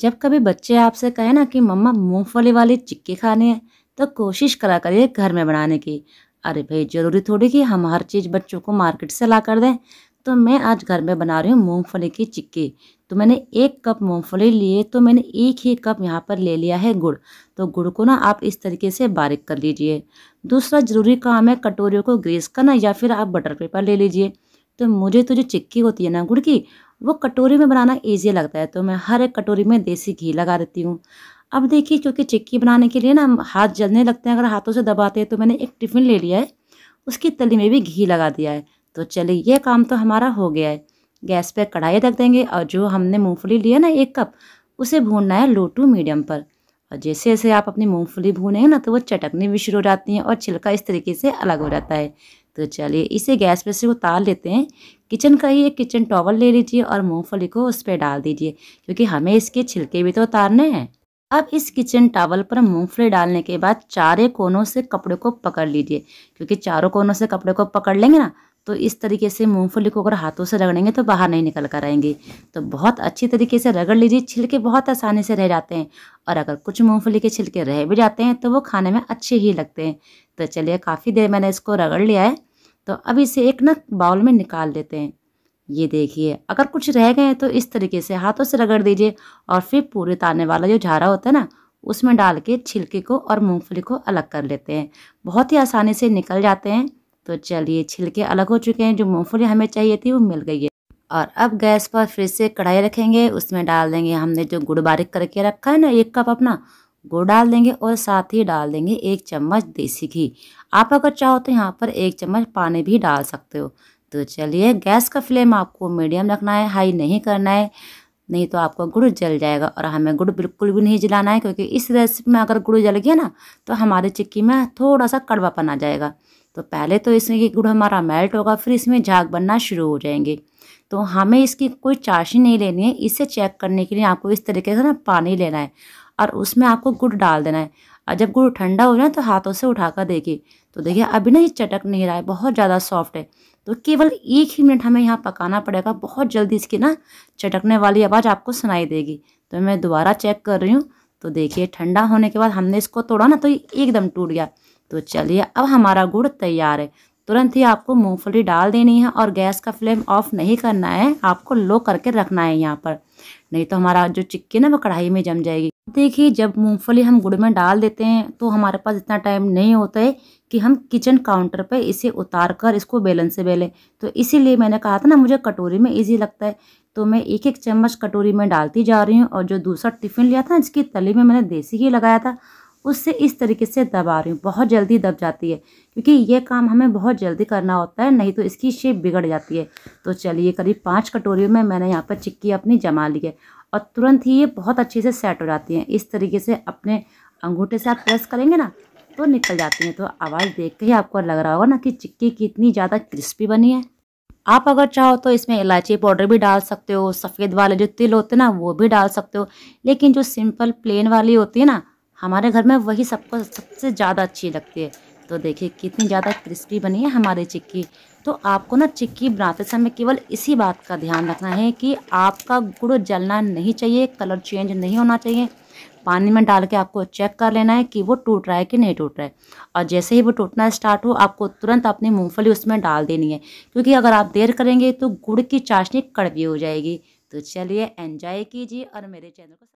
जब कभी बच्चे आपसे कहें ना कि मम्मा मूंगफली वाले चिक्के खाने हैं तो कोशिश करा करिए घर में बनाने की अरे भाई ज़रूरी थोड़ी कि हम हर चीज़ बच्चों को मार्केट से ला कर दें तो मैं आज घर में बना रही हूँ मूँगफली के चिक्के तो मैंने एक कप मूँगफली लिए तो मैंने एक ही कप यहाँ पर ले लिया है गुड़ तो गुड़ को ना आप इस तरीके से बारीक कर लीजिए दूसरा ज़रूरी काम है कटोरियों को ग्रेस करना या फिर आप बटर पेपर ले लीजिए तो मुझे तो जो चिक्की होती है ना गुड़ की वो कटोरी में बनाना ईजी लगता है तो मैं हर एक कटोरी में देसी घी लगा देती हूँ अब देखिए क्योंकि चिक्की बनाने के लिए ना हाथ जलने लगते हैं अगर हाथों से दबाते हैं तो मैंने एक टिफ़िन ले लिया है उसकी तली में भी घी लगा दिया है तो चलिए ये काम तो हमारा हो गया है गैस पर कढ़ाई रख देंगे और जो हमने मूँगफली लिया ना एक कप उसे भूनना है लो टू मीडियम पर और जैसे जैसे आप अपनी मूँगफली भूनेंगे ना तो वो चटकने भी शुरू हो जाती हैं और छिलका इस तरीके से अलग हो जाता है तो चलिए इसे गैस पर से उतार लेते हैं किचन का ही एक किचन टॉवल ले लीजिए और मूँगफली को उस पर डाल दीजिए क्योंकि हमें इसके छिलके भी तो उतारने हैं अब इस किचन टावल पर मूँगफली डालने के बाद चारे कोनों से कपड़े को पकड़ लीजिए क्योंकि चारों कोनों से कपड़े को पकड़ लेंगे ना तो इस तरीके से मूंगफली को अगर हाथों से रगड़ेंगे तो बाहर नहीं निकल कर आएंगे तो बहुत अच्छी तरीके से रगड़ लीजिए छिलके बहुत आसानी से रह जाते हैं और अगर कुछ मूंगफली के छिलके रह भी जाते हैं तो वो खाने में अच्छे ही लगते हैं तो चलिए काफ़ी देर मैंने इसको रगड़ लिया है तो अब इसे एक न बाउल में निकाल देते हैं ये देखिए अगर कुछ रह गए तो इस तरीके से हाथों से रगड़ दीजिए और फिर पूरे ताने वाला जो झारा होता है ना उसमें डाल के छिलके को और मूंगफली को अलग कर लेते हैं बहुत ही आसानी से निकल जाते हैं तो चलिए छिलके अलग हो चुके हैं जो मूँगफली हमें चाहिए थी वो मिल गई है और अब गैस पर फिर से कढ़ाई रखेंगे उसमें डाल देंगे हमने जो गुड़ बारीक करके रखा है ना एक कप अपना गुड़ डाल देंगे और साथ ही डाल देंगे एक चम्मच देसी घी आप अगर चाहो तो यहाँ पर एक चम्मच पानी भी डाल सकते हो तो चलिए गैस का फ्लेम आपको मीडियम रखना है हाई नहीं करना है नहीं तो आपका गुड़ जल जाएगा और हमें गुड़ बिल्कुल भी नहीं जलाना है क्योंकि इस रेसिपी में अगर गुड़ जल गया ना तो हमारे चिक्की में थोड़ा सा कड़वापन आ जाएगा तो पहले तो इसमें ये गुड़ हमारा मेल्ट होगा फिर इसमें झाग बनना शुरू हो जाएंगे तो हमें इसकी कोई चाशनी नहीं लेनी है इसे चेक करने के लिए आपको इस तरीके से ना पानी लेना है और उसमें आपको गुड़ डाल देना है और जब गुड़ ठंडा हो जाए तो हाथों से उठा कर देखिए तो देखिए अभी ना ये चटक नहीं रहा है बहुत ज़्यादा सॉफ्ट है तो केवल एक ही मिनट हमें यहाँ पकाना पड़ेगा बहुत जल्दी इसकी ना चटकने वाली आवाज़ आपको सुनाई देगी तो मैं दोबारा चेक कर रही हूँ तो देखिए ठंडा होने के बाद हमने इसको तोड़ा ना तो एकदम टूट गया तो चलिए अब हमारा गुड़ तैयार है तुरंत ही आपको मूंगफली डाल देनी है और गैस का फ्लेम ऑफ नहीं करना है आपको लो करके रखना है यहाँ पर नहीं तो हमारा जो चिक्की ना वो कढ़ाई में जम जाएगी देखिए जब मूंगफली हम गुड़ में डाल देते हैं तो हमारे पास इतना टाइम नहीं होता है कि हम किचन काउंटर पे इसे उतार कर इसको बेलन से बेलें तो इसीलिए मैंने कहा था ना मुझे कटोरी में इजी लगता है तो मैं एक एक चम्मच कटोरी में डालती जा रही हूँ और जो दूसरा टिफ़िन लिया था इसकी तली में मैंने देसी घी लगाया था उससे इस तरीके से दबा रही हूँ बहुत जल्दी दब जाती है क्योंकि ये काम हमें बहुत जल्दी करना होता है नहीं तो इसकी शेप बिगड़ जाती है तो चलिए करीब पाँच कटोरियों में मैंने यहाँ पर चिक्की अपनी जमा ली है और तुरंत ही ये बहुत अच्छे से सेट हो जाती हैं इस तरीके से अपने अंगूठे से आप प्रेस करेंगे ना तो निकल जाती हैं तो आवाज़ देख के ही आपको लग रहा होगा ना कि चिक्की कितनी ज़्यादा क्रिस्पी बनी है आप अगर चाहो तो इसमें इलायची पाउडर भी डाल सकते हो सफ़ेद वाले जो तिल होते हैं ना वो भी डाल सकते हो लेकिन जो सिंपल प्लेन वाली होती है ना हमारे घर में वही सबको सबसे ज़्यादा अच्छी लगती है तो देखिए कितनी ज़्यादा क्रिस्पी बनी है हमारी चिक्की तो आपको ना चिक्की बनाते समय केवल इसी बात का ध्यान रखना है कि आपका गुड़ जलना नहीं चाहिए कलर चेंज नहीं होना चाहिए पानी में डाल के आपको चेक कर लेना है कि वो टूट रहा है कि नहीं टूट रहा है और जैसे ही वो टूटना स्टार्ट हो आपको तुरंत अपनी मूँगफली उसमें डाल देनी है क्योंकि अगर आप देर करेंगे तो गुड़ की चाशनी कड़वी हो जाएगी तो चलिए एन्जॉय कीजिए और मेरे चैनल को